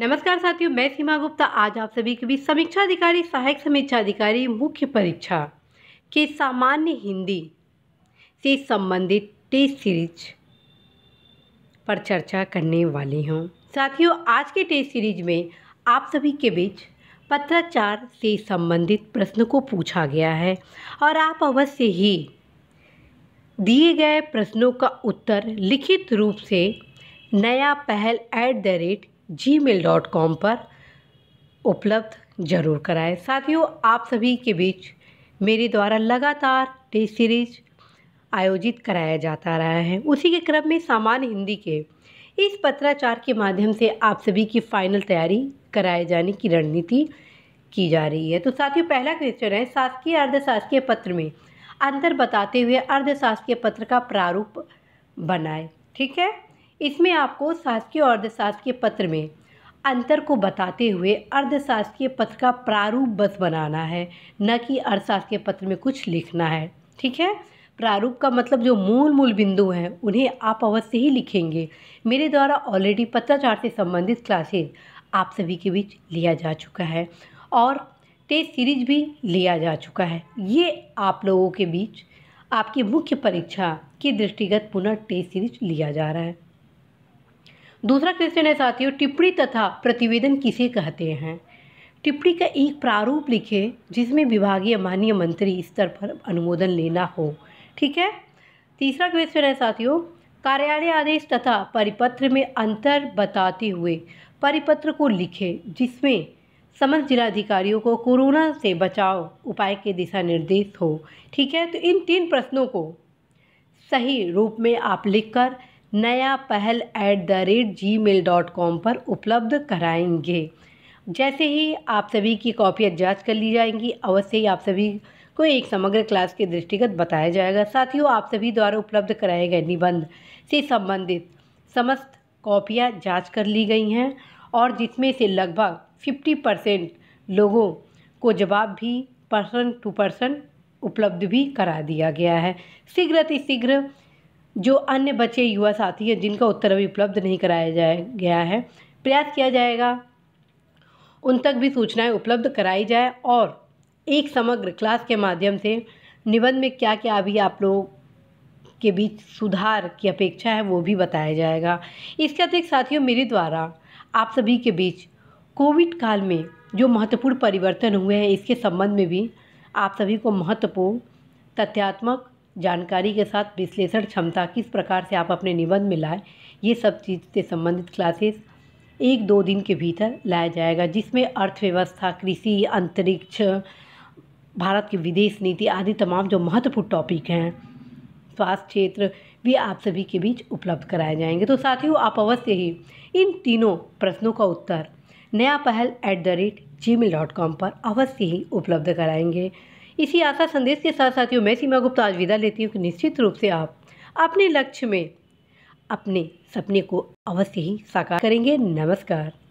नमस्कार साथियों मैं सीमा गुप्ता आज आप सभी के बीच समीक्षा अधिकारी सहायक समीक्षा अधिकारी मुख्य परीक्षा के सामान्य हिंदी से संबंधित टेस्ट सीरीज पर चर्चा करने वाली हूँ साथियों आज के टेस्ट सीरीज में आप सभी के बीच पत्राचार से संबंधित प्रश्न को पूछा गया है और आप अवश्य ही दिए गए प्रश्नों का उत्तर लिखित रूप से नया पहल at the rate Gmail dot com पर उपलब्ध ज़रूर कराएं साथियों आप सभी के बीच मेरे द्वारा लगातार टेस्ट सीरीज आयोजित कराया जाता रहा है उसी के क्रम में सामान्य हिंदी के इस पत्राचार के माध्यम से आप सभी की फाइनल तैयारी कराए जाने की रणनीति की जा रही है तो साथियों पहला क्वेश्चन है शासकीय अर्धशासकीय पत्र में अंतर बताते हुए अर्धशासकीय पत्र का प्रारूप बनाए ठीक है इसमें आपको शासकीय और अर्धशासकीय पत्र में अंतर को बताते हुए अर्धशासकीय पत्र का प्रारूप बस बनाना है न कि अर्धशासकीय पत्र में कुछ लिखना है ठीक है प्रारूप का मतलब जो मूल मूल बिंदु हैं उन्हें आप अवश्य ही लिखेंगे मेरे द्वारा ऑलरेडी पत्राचार से संबंधित क्लासेज आप सभी के बीच लिया जा चुका है और टेस्ट सीरीज भी लिया जा चुका है ये आप लोगों के बीच आपकी मुख्य परीक्षा के दृष्टिगत पुनः टेस्ट सीरीज लिया जा रहा है दूसरा क्वेश्चन है साथियों टिप्पणी तथा प्रतिवेदन किसे कहते हैं टिप्पणी का एक प्रारूप लिखे जिसमें विभागीय माननीय मंत्री स्तर पर अनुमोदन लेना हो ठीक है तीसरा क्वेश्चन है साथियों कार्यालय आदेश तथा परिपत्र में अंतर बताते हुए परिपत्र को लिखे जिसमें समस्त जिलाधिकारियों को कोरोना से बचाव उपाय के दिशा निर्देश हो ठीक है तो इन तीन प्रश्नों को सही रूप में आप लिखकर नया पहल at the rate Gmail dot com पर उपलब्ध कराएंगे जैसे ही आप सभी की कॉपियाँ जांच कर ली जाएंगी अवश्य ही आप सभी को एक समग्र क्लास के दृष्टिगत बताया जाएगा साथ ही वो आप सभी द्वारा उपलब्ध कराए गए निबंध से संबंधित समस्त कॉपियाँ जांच कर ली गई हैं और जिसमें से लगभग फिफ्टी परसेंट लोगों को जवाब भी पर्सन टू पर्सन उपलब्ध भी करा दिया गया है शीघ्र अतिशीघ्र जो अन्य बचे युवा साथी हैं जिनका उत्तर अभी उपलब्ध नहीं कराया जाए गया है प्रयास किया जाएगा उन तक भी सूचनाएं उपलब्ध कराई जाए और एक समग्र क्लास के माध्यम से निबंध में क्या क्या अभी आप लोग के बीच सुधार की अपेक्षा है वो भी बताया जाएगा इसके अतिरिक्त साथियों मेरे द्वारा आप सभी के बीच कोविड काल में जो महत्वपूर्ण परिवर्तन हुए हैं इसके संबंध में भी आप सभी को महत्वपूर्ण तथ्यात्मक जानकारी के साथ विश्लेषण क्षमता किस प्रकार से आप अपने निबंध में लाएँ ये सब चीज़ से संबंधित क्लासेस एक दो दिन के भीतर लाया जाएगा जिसमें अर्थव्यवस्था कृषि अंतरिक्ष भारत की विदेश नीति आदि तमाम जो महत्वपूर्ण टॉपिक हैं स्वास्थ्य क्षेत्र भी आप सभी के बीच उपलब्ध कराए जाएंगे तो साथियों आप अवश्य ही इन तीनों प्रश्नों का उत्तर नया पहल at the rate Gmail dot com पर अवश्य ही उपलब्ध कराएंगे इसी आशा संदेश के साथ साथ मैं सीमा गुप्ता आज विदा लेती हूँ कि निश्चित रूप से आप अपने लक्ष्य में अपने सपने को अवश्य ही साकार करेंगे नमस्कार